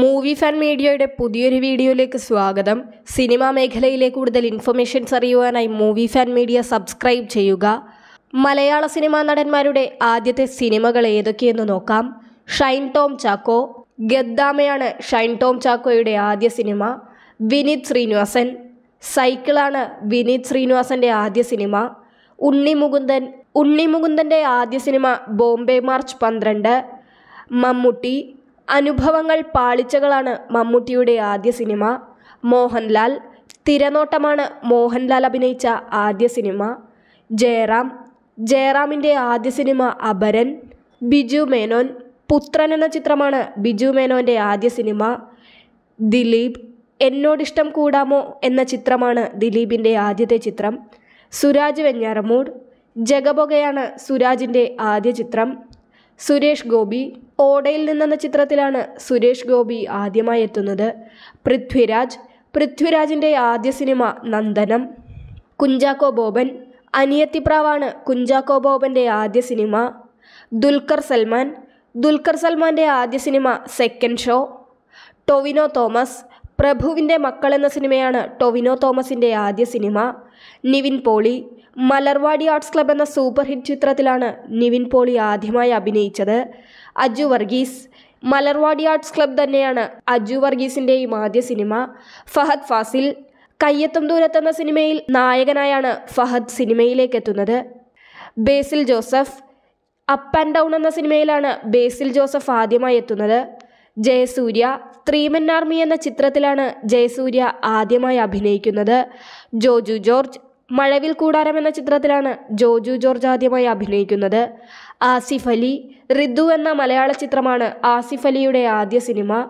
movie fan മീഡിയയുടെ പുതിയൊരു വീഡിയോയിലേക്ക് സ്വാഗതം സിനിമാ മേഖലയിലെ കൂടുതൽ ഇൻഫർമേഷൻസ് അറിയുവാനായി മൂവി ഫാൻ മീഡിയ സബ്സ്ക്രൈബ് ചെയ്യുക മലയാള സിനിമാ നടന്മാരുടെ ആദ്യത്തെ സിനിമകൾ ഏതൊക്കെയെന്ന് നോക്കാം ഷൈൻ ടോം ചാക്കോ ഗദ്ദാമയാണ് ഷൈൻ ടോം ചാക്കോയുടെ ആദ്യ സിനിമ വിനീത് ശ്രീനിവാസൻ സൈക്കിളാണ് വിനീത് ശ്രീനിവാസൻ്റെ ആദ്യ സിനിമ ഉണ്ണി മുകുന്ദൻ ഉണ്ണി മുകുന്ദൻ്റെ ആദ്യ സിനിമ ബോംബെ മാർച്ച് പന്ത്രണ്ട് മമ്മൂട്ടി അനുഭവങ്ങൾ പാളിച്ചകളാണ് മമ്മൂട്ടിയുടെ ആദ്യ സിനിമ മോഹൻലാൽ തിരനോട്ടമാണ് മോഹൻലാൽ അഭിനയിച്ച ആദ്യ സിനിമ ജയറാം ജയറാമിൻ്റെ ആദ്യ സിനിമ അപരൻ ബിജു മേനോൻ പുത്രൻ എന്ന ചിത്രമാണ് ബിജു മേനോൻ്റെ ആദ്യ സിനിമ ദിലീപ് എന്നോടിഷ്ടം കൂടാമോ എന്ന ചിത്രമാണ് ദിലീപിൻ്റെ ആദ്യത്തെ ചിത്രം സുരാജ് വെഞ്ഞാറമൂട് ജഗബൊഗയാണ് സുരാജിൻ്റെ ആദ്യ ചിത്രം സുരേഷ് ഗോപി ഓടയിൽ നിന്നെന്ന ചിത്രത്തിലാണ് സുരേഷ് ഗോപി ആദ്യമായി എത്തുന്നത് പൃഥ്വിരാജ് പൃഥ്വിരാജിൻ്റെ ആദ്യ സിനിമ നന്ദനം കുഞ്ചാക്കോ ബോബൻ അനിയത്തിപ്രാവാണ് കുഞ്ചാക്കോ ബോബൻ്റെ ആദ്യ സിനിമ ദുൽഖർ സൽമാൻ ദുൽഖർ സൽമാൻ്റെ ആദ്യ cinema second show Tovino Thomas പ്രഭുവിൻ്റെ മക്കൾ എന്ന സിനിമയാണ് ടൊവിനോ തോമസിൻ്റെ ആദ്യ cinema Nivin Pauly Malarvadi arts club എന്ന സൂപ്പർ ഹിറ്റ് ചിത്രത്തിലാണ് നിവിൻ പോളി ആദ്യമായി അഭിനയിച്ചത് അജു വർഗീസ് മലർവാടി ആർട്സ് ക്ലബ് തന്നെയാണ് അജു വർഗീസിൻ്റെയും ആദ്യ സിനിമ ഫഹദ് ഫാസിൽ കയ്യത്തും ദൂരത്ത് എന്ന സിനിമയിൽ നായകനായാണ് ഫഹദ് സിനിമയിലേക്ക് എത്തുന്നത് Basil Joseph up and down എന്ന സിനിമയിലാണ് ബേസിൽ ജോസഫ് ആദ്യമായി എത്തുന്നത് ജയസൂര്യ സ്ത്രീമൻ ആർമി എന്ന ചിത്രത്തിലാണ് ജയസൂര്യ ആദ്യമായി അഭിനയിക്കുന്നത് ജോജു ജോർജ് മഴവിൽ കൂടാരം എന്ന ചിത്രത്തിലാണ് ജോജു ജോർജ് ആദ്യമായി അഭിനയിക്കുന്നത് ആസിഫ് അലി റിദ്ദു എന്ന മലയാള ചിത്രമാണ് ആസിഫ് അലിയുടെ ആദ്യ സിനിമ